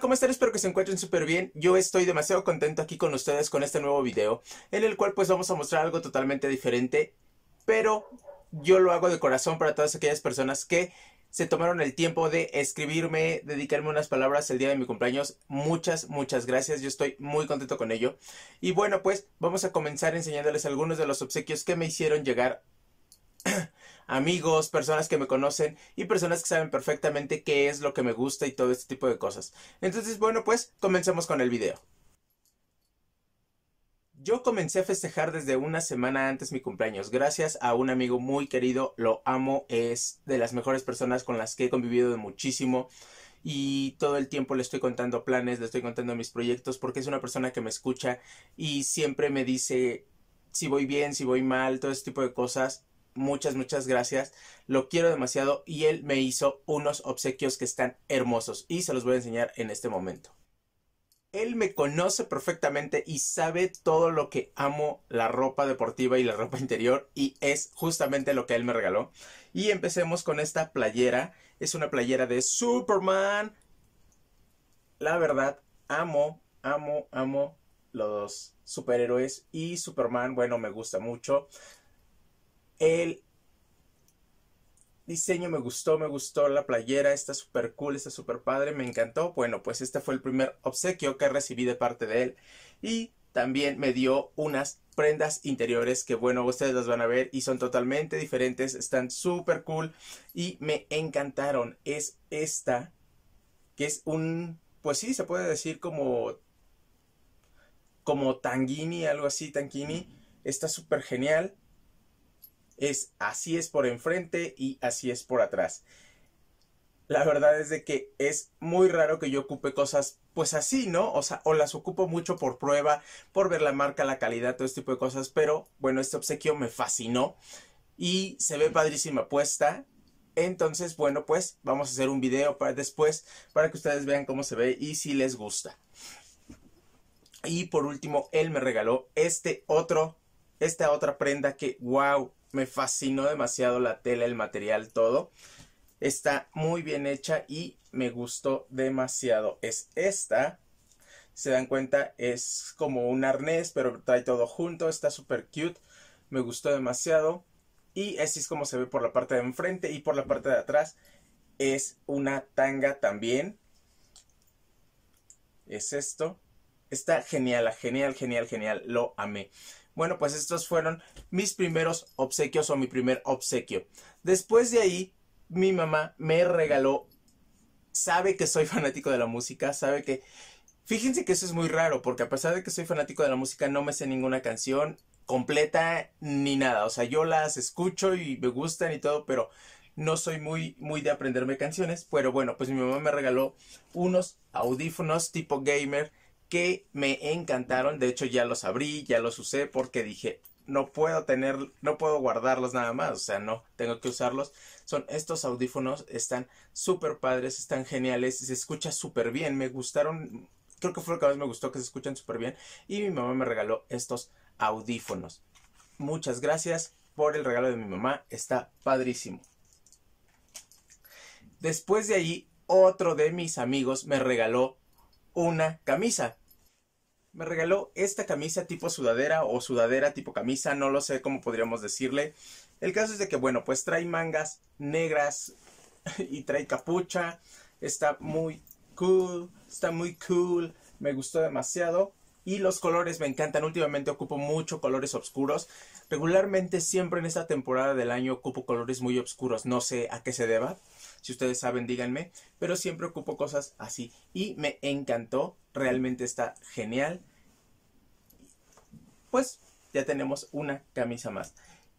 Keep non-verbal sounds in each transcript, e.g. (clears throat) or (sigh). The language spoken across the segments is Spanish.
¿cómo están? Espero que se encuentren súper bien. Yo estoy demasiado contento aquí con ustedes con este nuevo video, en el cual pues vamos a mostrar algo totalmente diferente, pero yo lo hago de corazón para todas aquellas personas que se tomaron el tiempo de escribirme, dedicarme unas palabras el día de mi cumpleaños. Muchas, muchas gracias. Yo estoy muy contento con ello. Y bueno, pues vamos a comenzar enseñándoles algunos de los obsequios que me hicieron llegar (clears throat) amigos, personas que me conocen y personas que saben perfectamente qué es lo que me gusta y todo este tipo de cosas. Entonces, bueno, pues comencemos con el video. Yo comencé a festejar desde una semana antes mi cumpleaños, gracias a un amigo muy querido, lo amo, es de las mejores personas con las que he convivido de muchísimo y todo el tiempo le estoy contando planes, le estoy contando mis proyectos porque es una persona que me escucha y siempre me dice si voy bien, si voy mal, todo este tipo de cosas muchas, muchas gracias. Lo quiero demasiado y él me hizo unos obsequios que están hermosos y se los voy a enseñar en este momento. Él me conoce perfectamente y sabe todo lo que amo la ropa deportiva y la ropa interior y es justamente lo que él me regaló. Y empecemos con esta playera. Es una playera de Superman. La verdad, amo, amo, amo los superhéroes y Superman, bueno, me gusta mucho. El diseño me gustó, me gustó la playera, está súper cool, está súper padre, me encantó. Bueno, pues este fue el primer obsequio que recibí de parte de él. Y también me dio unas prendas interiores que bueno ustedes las van a ver y son totalmente diferentes están súper cool y me encantaron es esta que es un pues sí se puede decir como como tanguini algo así tanguini está súper genial es así es por enfrente y así es por atrás. La verdad es de que es muy raro que yo ocupe cosas pues así, ¿no? O sea, o las ocupo mucho por prueba, por ver la marca, la calidad, todo este tipo de cosas, pero bueno, este obsequio me fascinó y se ve padrísima puesta. Entonces, bueno, pues vamos a hacer un video para después para que ustedes vean cómo se ve y si les gusta. Y por último, él me regaló este otro, esta otra prenda que, wow, me fascinó demasiado la tela, el material, todo. Está muy bien hecha y me gustó demasiado. Es esta. Se dan cuenta, es como un arnés, pero trae todo junto. Está súper cute. Me gustó demasiado. Y así es como se ve por la parte de enfrente y por la parte de atrás. Es una tanga también. Es esto. Está genial, genial, genial, genial. Lo amé. Bueno, pues estos fueron mis primeros obsequios o mi primer obsequio. Después de ahí, mi mamá me regaló, sabe que soy (laughs) fanático de la música, sabe que... Fíjense que eso es muy raro, porque a pesar de que soy fanático de la música, no me sé ninguna canción completa ni nada. O sea, yo las escucho y me gustan y todo, pero no soy muy, muy de aprenderme canciones. Pero bueno, pues mi mamá me regaló unos audífonos tipo gamer que me encantaron. De hecho, ya los abrí, ya los usé porque dije, no puedo tener, no puedo guardarlos nada más, o sea, no, tengo que usarlos. Son estos audífonos, están súper padres, están geniales, se escucha súper bien, me gustaron, creo que fue lo que más me gustó, que se escuchan súper bien. Y mi mamá me regaló estos audífonos. Muchas gracias por el regalo de mi mamá, está padrísimo. Después de ahí, otro de mis amigos me regaló una camisa. Me regaló esta camisa tipo sudadera o sudadera tipo camisa, no lo sé cómo podríamos decirle. El caso es de que, bueno, pues trae mangas negras (laughs) y trae capucha. Está muy cool, está muy cool, me gustó demasiado. Y los colores me encantan, últimamente ocupo mucho colores oscuros. Regularmente siempre en esta temporada del año ocupo colores muy oscuros, no sé a qué se deba, si ustedes saben, díganme. Pero siempre ocupo cosas así. Y me encantó. Realmente está genial. Pues ya tenemos una camisa más.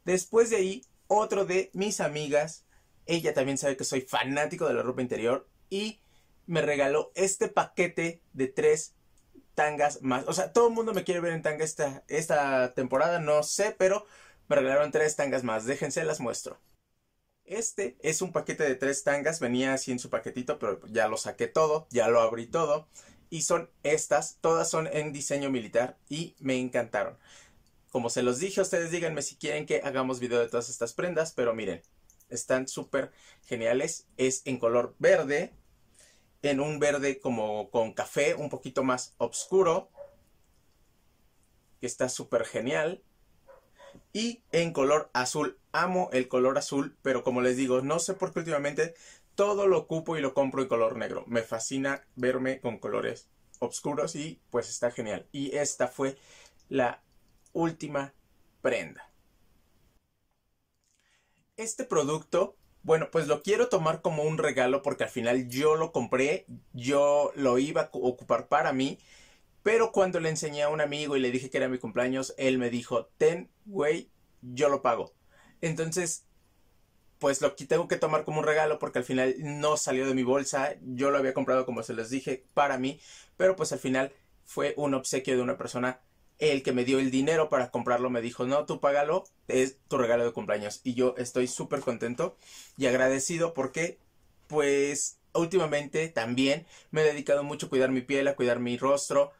Después de ahí, otro de mis amigas. Ella también sabe que soy fanático de la ropa interior. Y me regaló este paquete de tres tangas más. O sea, todo el mundo me quiere ver en tanga esta, esta temporada. No sé, pero me regalaron tres tangas más. Déjense, las muestro. Este es un paquete de tres tangas, venía así en su paquetito, pero ya lo saqué todo, ya lo abrí todo. Y son estas, todas son en diseño militar y me encantaron. Como se los dije, ustedes díganme si quieren que hagamos video de todas estas prendas, pero miren, están súper geniales. Es en color verde, en un verde como con café, un poquito más oscuro, está súper genial y en color azul. Amo el color azul, pero como les digo, no sé por qué últimamente todo lo ocupo y lo compro en color negro. Me fascina verme con colores oscuros y pues está genial. Y esta fue la última prenda. Este producto, bueno, pues lo quiero tomar como un regalo porque al final yo lo compré, yo lo iba a ocupar para mí pero cuando le enseñé a un amigo y le dije que era mi cumpleaños, él me dijo, ten, güey, yo lo pago. Entonces, pues lo que tengo que tomar como un regalo porque al final no salió de mi bolsa. Yo lo había comprado, como se les dije, para mí. Pero pues al final fue un obsequio de una persona. El que me dio el dinero para comprarlo me dijo, no, tú págalo, es tu regalo de cumpleaños. Y yo estoy súper contento y agradecido porque, pues, últimamente también me he dedicado mucho a cuidar mi piel, a cuidar mi rostro,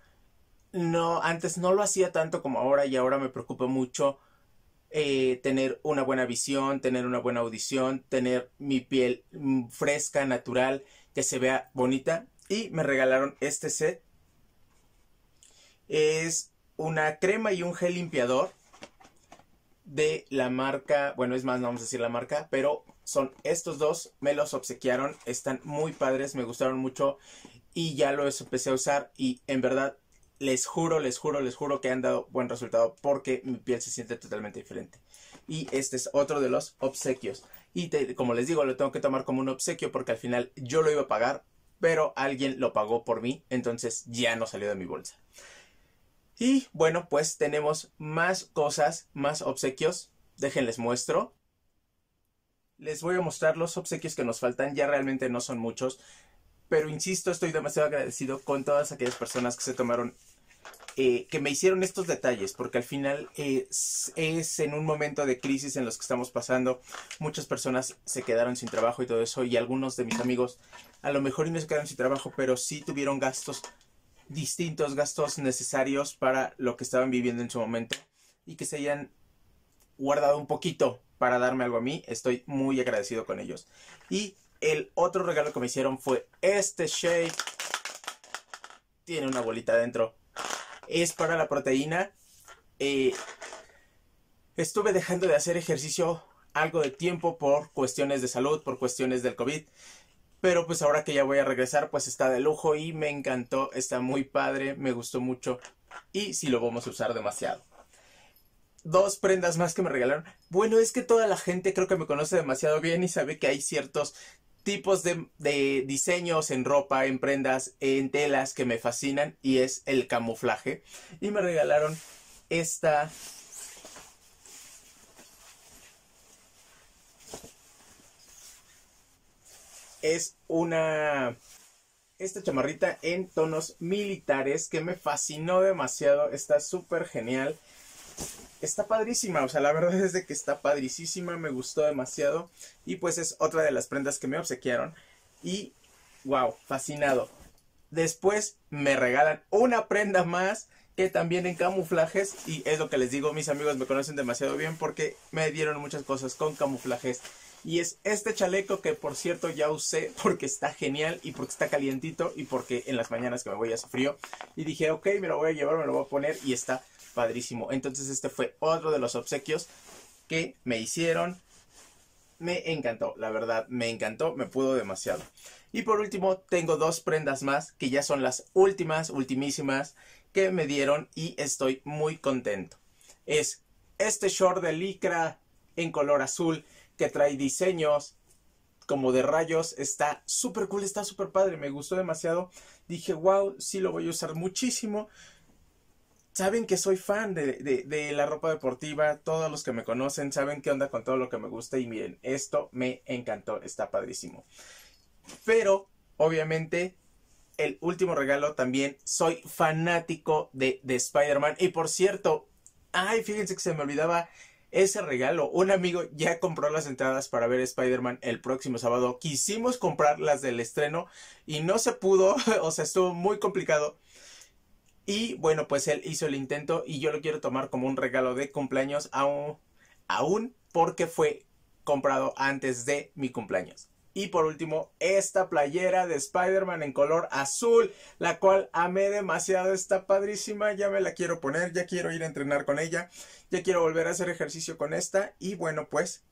no, antes no lo hacía tanto como ahora y ahora me preocupa mucho eh, tener una buena visión, tener una buena audición, tener mi piel mm, fresca, natural, que se vea bonita. Y me regalaron este set. Es una crema y un gel limpiador de la marca, bueno, es más, no vamos a decir la marca, pero son estos dos, me los obsequiaron, están muy padres, me gustaron mucho y ya lo empecé a usar y en verdad les juro, les juro, les juro que han dado buen resultado porque mi piel se siente totalmente diferente. Y este es otro de los obsequios. Y como les digo, lo tengo que tomar como un obsequio porque al final yo lo iba a pagar, pero alguien lo pagó por mí, entonces ya no salió de mi bolsa. Y bueno, pues tenemos más cosas, más obsequios. Déjenles muestro. Les voy a mostrar los obsequios que nos faltan, ya realmente no son muchos. Pero insisto, estoy demasiado agradecido con todas aquellas personas que se tomaron eh, que me hicieron estos detalles, porque al final es, en un momento de crisis en los que estamos pasando, muchas personas se quedaron sin trabajo y todo eso, y algunos de mis amigos a lo mejor no se quedaron sin trabajo, pero sí tuvieron gastos distintos, gastos necesarios para lo que estaban viviendo en su momento y que se hayan guardado un poquito para darme algo a mí, estoy muy agradecido con ellos. Y el otro regalo que me hicieron fue este shake. Tiene una bolita adentro es para la proteína. Eh, estuve dejando de hacer ejercicio algo de tiempo por cuestiones de salud, por cuestiones del COVID. Pero pues ahora que ya voy a regresar, pues está de lujo y me encantó, está muy padre, me gustó mucho y si lo vamos a usar demasiado. Dos prendas más que me regalaron. Bueno, es que toda la gente creo que me conoce demasiado bien y sabe que hay ciertos tipos de, diseños en ropa, en prendas, en telas que me fascinan y es el camuflaje. Y me regalaron esta... Es una... Esta chamarrita en tonos militares que me fascinó demasiado. Está súper genial está padrísima, o sea, la verdad (laughs) es de que está padrísima, me gustó demasiado y pues es otra de las prendas que me obsequiaron y wow, fascinado. Después me regalan una prenda más que también en camuflajes y es lo que les digo, mis amigos me conocen demasiado bien porque me dieron muchas cosas con camuflajes. Y es este chaleco que por cierto ya usé porque está genial y porque está calientito y porque en las mañanas que me voy hace frío. Y dije, ok, me lo voy a llevar, me lo voy a poner y está padrísimo. Entonces este fue otro de los obsequios que me hicieron. Me encantó, la verdad, me encantó, me pudo demasiado. Y por último, tengo dos prendas más que ya son las últimas, ultimísimas que me dieron y estoy muy contento. Es este short de licra en color azul que trae diseños como de rayos. Está súper cool, está súper padre, me gustó demasiado. Dije, wow, sí lo voy a usar muchísimo saben que soy fan de, la ropa deportiva, todos los que me conocen saben qué onda con todo lo que me gusta y miren, esto me encantó, está padrísimo. Pero, obviamente, el último regalo también, soy fanático de, de Spider-Man y por cierto, ay, fíjense que se me olvidaba ese regalo. Un amigo ya compró las entradas para ver Spider-Man el próximo sábado. Quisimos comprar las del estreno y no se pudo, (laughs) o sea, estuvo muy complicado y bueno, pues él hizo el intento y yo lo quiero tomar como un regalo de cumpleaños aún, aún porque fue comprado antes de mi cumpleaños. Y por último, esta playera de Spider-Man en color azul, la cual amé demasiado, está padrísima, ya me la quiero poner, ya quiero ir a entrenar con ella, ya quiero volver a hacer ejercicio con esta y bueno, pues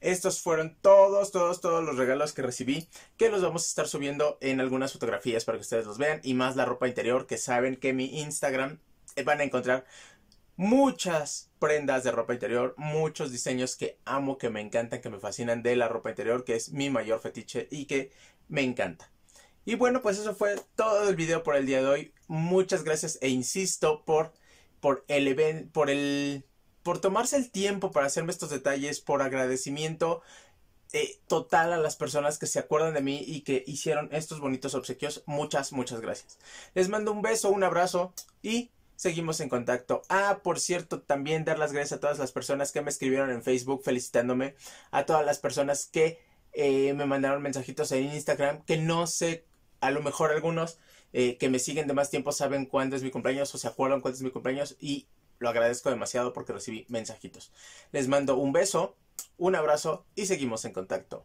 estos fueron todos, todos, todos los regalos que recibí, que los vamos a estar subiendo en algunas fotografías para que ustedes los vean y más la ropa interior, que saben que mi Instagram eh, van a encontrar muchas prendas de ropa interior, muchos diseños que amo, que me encantan, que me fascinan de la ropa interior, que es mi mayor fetiche y que me encanta. Y bueno, pues eso fue todo el video por el día de hoy. Muchas gracias e insisto por, por el evento, por el por tomarse el tiempo para hacerme estos detalles, por agradecimiento eh, total a las personas que se acuerdan de mí y que hicieron estos bonitos obsequios. Muchas, muchas gracias. Les mando un beso, un abrazo y seguimos en contacto. Ah, por cierto, también dar las gracias a todas las personas que me escribieron en Facebook felicitándome, a todas las personas que eh, me mandaron mensajitos en Instagram, que no sé, a lo mejor algunos eh, que me siguen de más tiempo saben cuándo es mi cumpleaños o se acuerdan cuándo es mi cumpleaños y lo agradezco demasiado porque recibí mensajitos. Les mando un beso, un abrazo y seguimos en contacto.